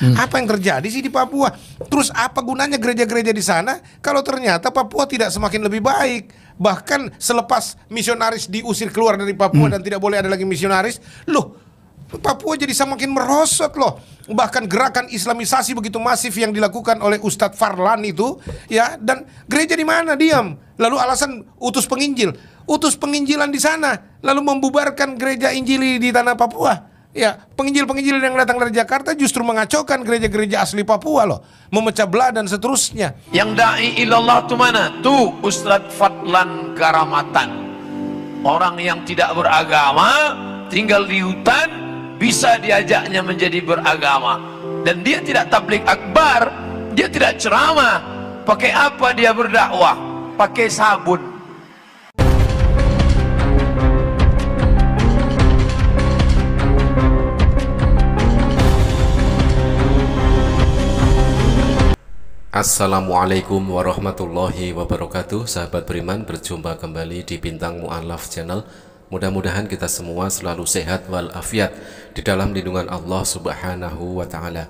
Hmm. Apa yang terjadi sih di Papua? Terus apa gunanya gereja-gereja di sana kalau ternyata Papua tidak semakin lebih baik? Bahkan selepas misionaris diusir keluar dari Papua hmm. dan tidak boleh ada lagi misionaris, loh Papua jadi semakin merosot loh. Bahkan gerakan islamisasi begitu masif yang dilakukan oleh Ustadz Farlan itu ya dan gereja di mana diam. Lalu alasan utus penginjil, utus penginjilan di sana lalu membubarkan gereja Injili di tanah Papua. Ya, penginjil-penginjil yang datang dari Jakarta justru mengacaukan gereja-gereja asli Papua loh, memecah belah dan seterusnya. Yang dai ilallah tu mana? tu Ustadz fatlan Karamatan. Orang yang tidak beragama tinggal di hutan bisa diajaknya menjadi beragama dan dia tidak tablik akbar, dia tidak ceramah. Pakai apa dia berdakwah? Pakai sabun. Assalamualaikum warahmatullahi wabarakatuh Sahabat Beriman berjumpa kembali di Bintang Mu'alaf Channel Mudah-mudahan kita semua selalu sehat walafiat Di dalam lindungan Allah subhanahu wa ta'ala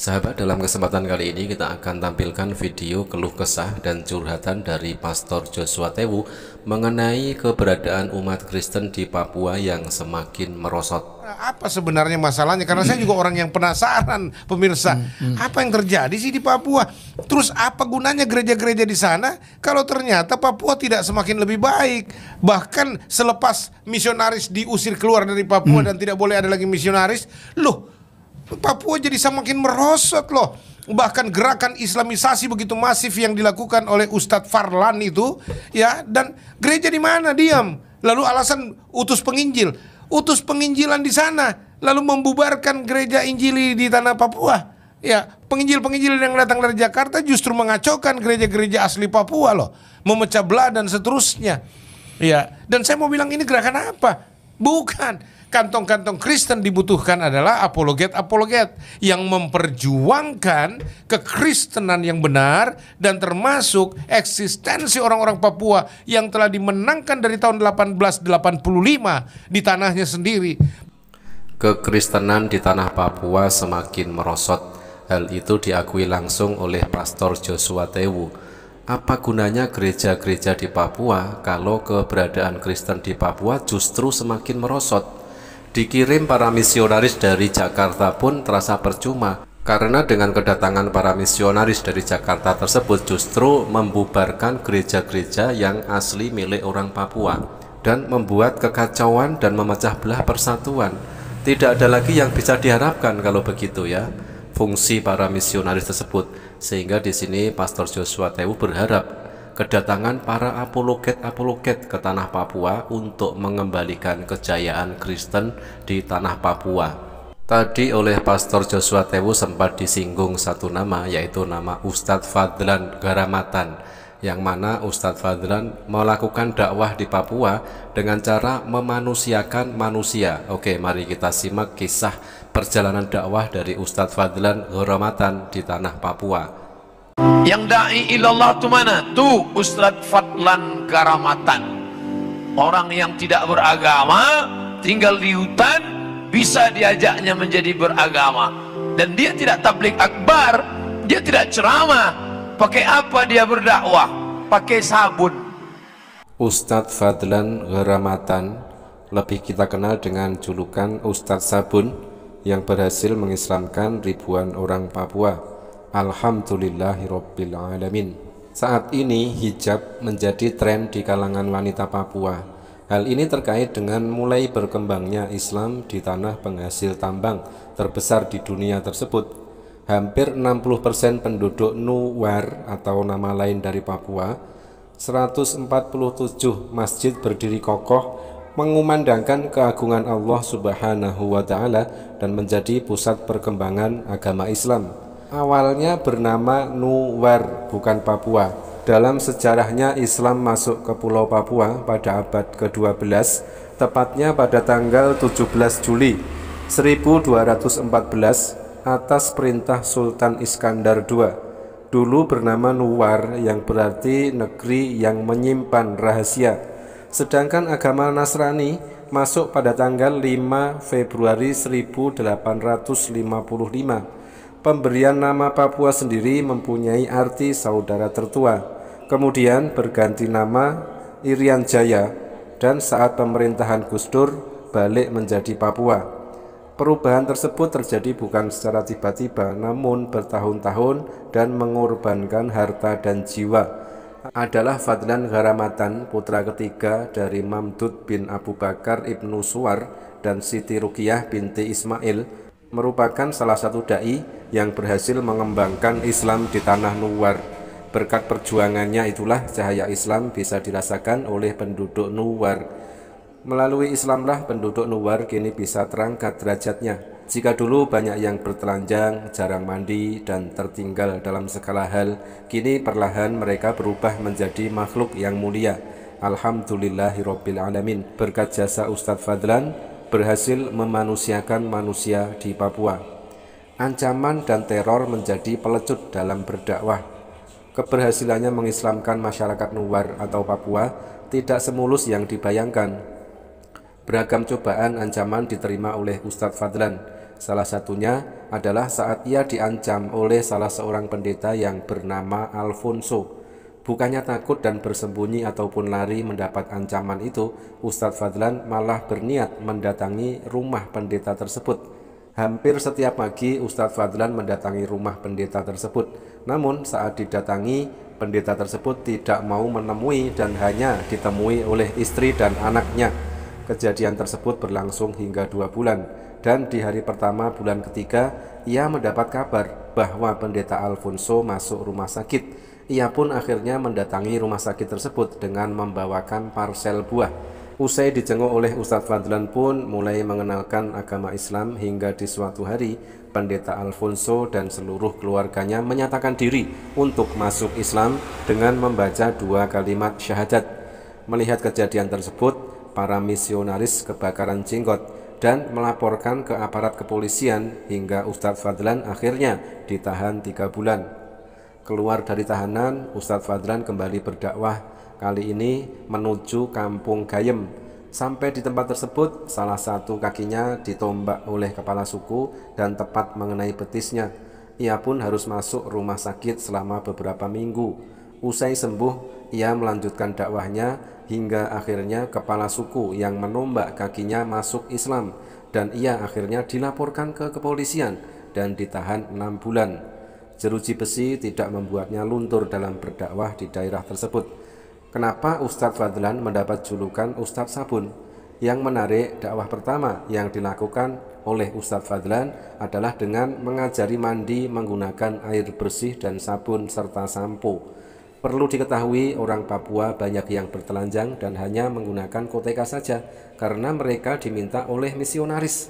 Sahabat, dalam kesempatan kali ini kita akan tampilkan video keluh kesah dan curhatan dari Pastor Joshua Tewu mengenai keberadaan umat Kristen di Papua yang semakin merosot. Apa sebenarnya masalahnya? Karena saya juga orang yang penasaran, pemirsa. Hmm, hmm. Apa yang terjadi sih di Papua? Terus apa gunanya gereja-gereja di sana kalau ternyata Papua tidak semakin lebih baik? Bahkan selepas misionaris diusir keluar dari Papua hmm. dan tidak boleh ada lagi misionaris, loh Papua jadi semakin merosot loh. Bahkan gerakan Islamisasi begitu masif yang dilakukan oleh Ustadz Farlan itu, ya. Dan gereja di mana diam. Lalu alasan utus penginjil, utus penginjilan di sana, lalu membubarkan gereja Injili di tanah Papua. Ya, penginjil-penginjil yang datang dari Jakarta justru mengacaukan gereja-gereja asli Papua loh, memecah belah dan seterusnya. Ya, dan saya mau bilang ini gerakan apa? Bukan kantong-kantong Kristen dibutuhkan adalah apologet-apologet yang memperjuangkan kekristenan yang benar dan termasuk eksistensi orang-orang Papua yang telah dimenangkan dari tahun 1885 di tanahnya sendiri. Kekristenan di tanah Papua semakin merosot. Hal itu diakui langsung oleh Pastor Joshua Tewu. Apa gunanya gereja-gereja di Papua kalau keberadaan Kristen di Papua justru semakin merosot? Dikirim para misionaris dari Jakarta pun terasa percuma karena dengan kedatangan para misionaris dari Jakarta tersebut justru membubarkan gereja-gereja yang asli milik orang Papua dan membuat kekacauan dan memecah belah persatuan. Tidak ada lagi yang bisa diharapkan kalau begitu ya fungsi para misionaris tersebut sehingga di sini Pastor Joshua Tewu berharap kedatangan para apologet-apologet ke tanah Papua untuk mengembalikan kejayaan Kristen di tanah Papua. Tadi oleh Pastor Joshua Tewu sempat disinggung satu nama yaitu nama Ustadz Fadlan Garamatan yang mana Ustadz Fadlan melakukan dakwah di Papua dengan cara memanusiakan manusia. Oke, mari kita simak kisah perjalanan dakwah dari Ustadz Fadlan Garamatan di tanah Papua. Yang da'i ilallah itu mana? Tuh Ustadz Fadlan Karamatan. Orang yang tidak beragama, tinggal di hutan, bisa diajaknya menjadi beragama. Dan dia tidak tablik akbar, dia tidak ceramah. Pakai apa dia berdakwah? Pakai sabun. Ustadz Fadlan Karamatan lebih kita kenal dengan julukan Ustadz Sabun yang berhasil mengislamkan ribuan orang Papua. Alhamdulillahirrabbilalamin Saat ini hijab menjadi tren di kalangan wanita Papua Hal ini terkait dengan mulai berkembangnya Islam di tanah penghasil tambang terbesar di dunia tersebut Hampir 60% penduduk Nuwar atau nama lain dari Papua 147 masjid berdiri kokoh mengumandangkan keagungan Allah Subhanahu wa taala dan menjadi pusat perkembangan agama Islam awalnya bernama Nuwer, bukan Papua. Dalam sejarahnya Islam masuk ke Pulau Papua pada abad ke-12, tepatnya pada tanggal 17 Juli 1214 atas perintah Sultan Iskandar II. Dulu bernama Nuwar yang berarti negeri yang menyimpan rahasia. Sedangkan agama Nasrani masuk pada tanggal 5 Februari 1855 pemberian nama Papua sendiri mempunyai arti saudara tertua, kemudian berganti nama Irian Jaya, dan saat pemerintahan Gus Dur balik menjadi Papua. Perubahan tersebut terjadi bukan secara tiba-tiba, namun bertahun-tahun dan mengorbankan harta dan jiwa. Adalah Fadlan Garamatan, putra ketiga dari Mamdud bin Abu Bakar ibnu Suwar dan Siti Rukiah binti Ismail merupakan salah satu dai yang berhasil mengembangkan Islam di tanah Nuwar. Berkat perjuangannya itulah cahaya Islam bisa dirasakan oleh penduduk Nuwar. Melalui Islamlah penduduk Nuwar kini bisa terangkat derajatnya. Jika dulu banyak yang bertelanjang, jarang mandi, dan tertinggal dalam segala hal, kini perlahan mereka berubah menjadi makhluk yang mulia. Alhamdulillahirobbilalamin. Berkat jasa Ustadz Fadlan, berhasil memanusiakan manusia di Papua. Ancaman dan teror menjadi pelecut dalam berdakwah. Keberhasilannya mengislamkan masyarakat Nuwar atau Papua tidak semulus yang dibayangkan. Beragam cobaan ancaman diterima oleh Ustadz Fadlan. Salah satunya adalah saat ia diancam oleh salah seorang pendeta yang bernama Alfonso Bukannya takut dan bersembunyi ataupun lari mendapat ancaman itu, Ustadz Fadlan malah berniat mendatangi rumah pendeta tersebut. Hampir setiap pagi Ustadz Fadlan mendatangi rumah pendeta tersebut. Namun saat didatangi, pendeta tersebut tidak mau menemui dan hanya ditemui oleh istri dan anaknya. Kejadian tersebut berlangsung hingga dua bulan. Dan di hari pertama bulan ketiga, ia mendapat kabar bahwa pendeta Alfonso masuk rumah sakit ia pun akhirnya mendatangi rumah sakit tersebut dengan membawakan parsel buah. Usai dijenguk oleh Ustadz Fadlan pun mulai mengenalkan agama Islam hingga di suatu hari Pendeta Alfonso dan seluruh keluarganya menyatakan diri untuk masuk Islam dengan membaca dua kalimat syahadat. Melihat kejadian tersebut, para misionaris kebakaran jenggot dan melaporkan ke aparat kepolisian hingga Ustadz Fadlan akhirnya ditahan tiga bulan keluar dari tahanan, Ustadz Fadlan kembali berdakwah kali ini menuju Kampung Gayem. Sampai di tempat tersebut, salah satu kakinya ditombak oleh kepala suku dan tepat mengenai betisnya. Ia pun harus masuk rumah sakit selama beberapa minggu. Usai sembuh, ia melanjutkan dakwahnya hingga akhirnya kepala suku yang menombak kakinya masuk Islam dan ia akhirnya dilaporkan ke kepolisian dan ditahan enam bulan. Jeruji besi tidak membuatnya luntur dalam berdakwah di daerah tersebut. Kenapa Ustadz Fadlan mendapat julukan Ustadz Sabun? Yang menarik, dakwah pertama yang dilakukan oleh Ustadz Fadlan adalah dengan mengajari mandi menggunakan air bersih dan sabun serta sampo. Perlu diketahui orang Papua banyak yang bertelanjang dan hanya menggunakan koteka saja karena mereka diminta oleh misionaris.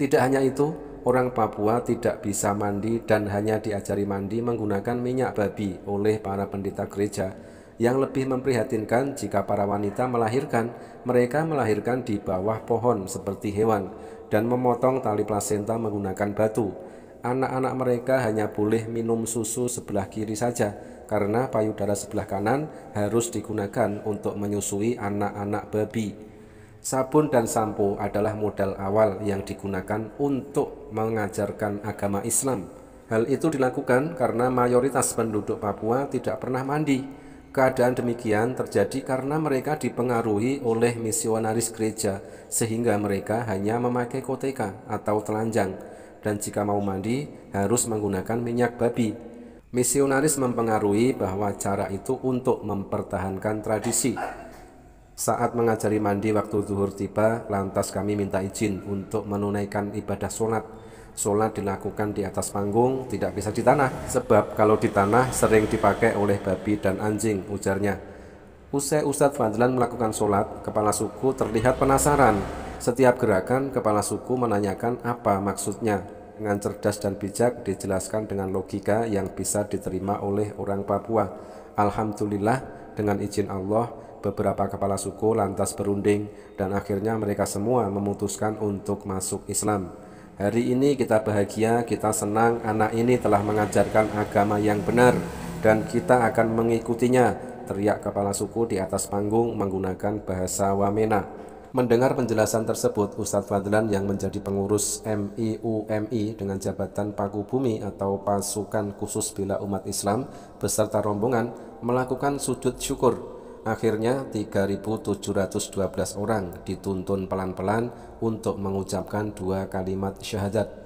Tidak hanya itu, orang Papua tidak bisa mandi dan hanya diajari mandi menggunakan minyak babi oleh para pendeta gereja. Yang lebih memprihatinkan jika para wanita melahirkan, mereka melahirkan di bawah pohon seperti hewan dan memotong tali plasenta menggunakan batu. Anak-anak mereka hanya boleh minum susu sebelah kiri saja karena payudara sebelah kanan harus digunakan untuk menyusui anak-anak babi. Sabun dan sampo adalah modal awal yang digunakan untuk mengajarkan agama Islam. Hal itu dilakukan karena mayoritas penduduk Papua tidak pernah mandi. Keadaan demikian terjadi karena mereka dipengaruhi oleh misionaris gereja, sehingga mereka hanya memakai koteka atau telanjang, dan jika mau mandi harus menggunakan minyak babi. Misionaris mempengaruhi bahwa cara itu untuk mempertahankan tradisi, saat mengajari mandi waktu zuhur tiba, lantas kami minta izin untuk menunaikan ibadah sholat. Sholat dilakukan di atas panggung, tidak bisa di tanah. Sebab kalau di tanah sering dipakai oleh babi dan anjing, ujarnya. Usai Ustadz Fadlan melakukan sholat, kepala suku terlihat penasaran. Setiap gerakan, kepala suku menanyakan apa maksudnya. Dengan cerdas dan bijak dijelaskan dengan logika yang bisa diterima oleh orang Papua. Alhamdulillah, dengan izin Allah, beberapa kepala suku lantas berunding dan akhirnya mereka semua memutuskan untuk masuk Islam. Hari ini kita bahagia, kita senang anak ini telah mengajarkan agama yang benar dan kita akan mengikutinya, teriak kepala suku di atas panggung menggunakan bahasa Wamena. Mendengar penjelasan tersebut, Ustadz Fadlan yang menjadi pengurus MIUMI dengan jabatan Paku Bumi atau Pasukan Khusus Bila Umat Islam beserta rombongan melakukan sujud syukur Akhirnya 3.712 orang dituntun pelan-pelan untuk mengucapkan dua kalimat syahadat.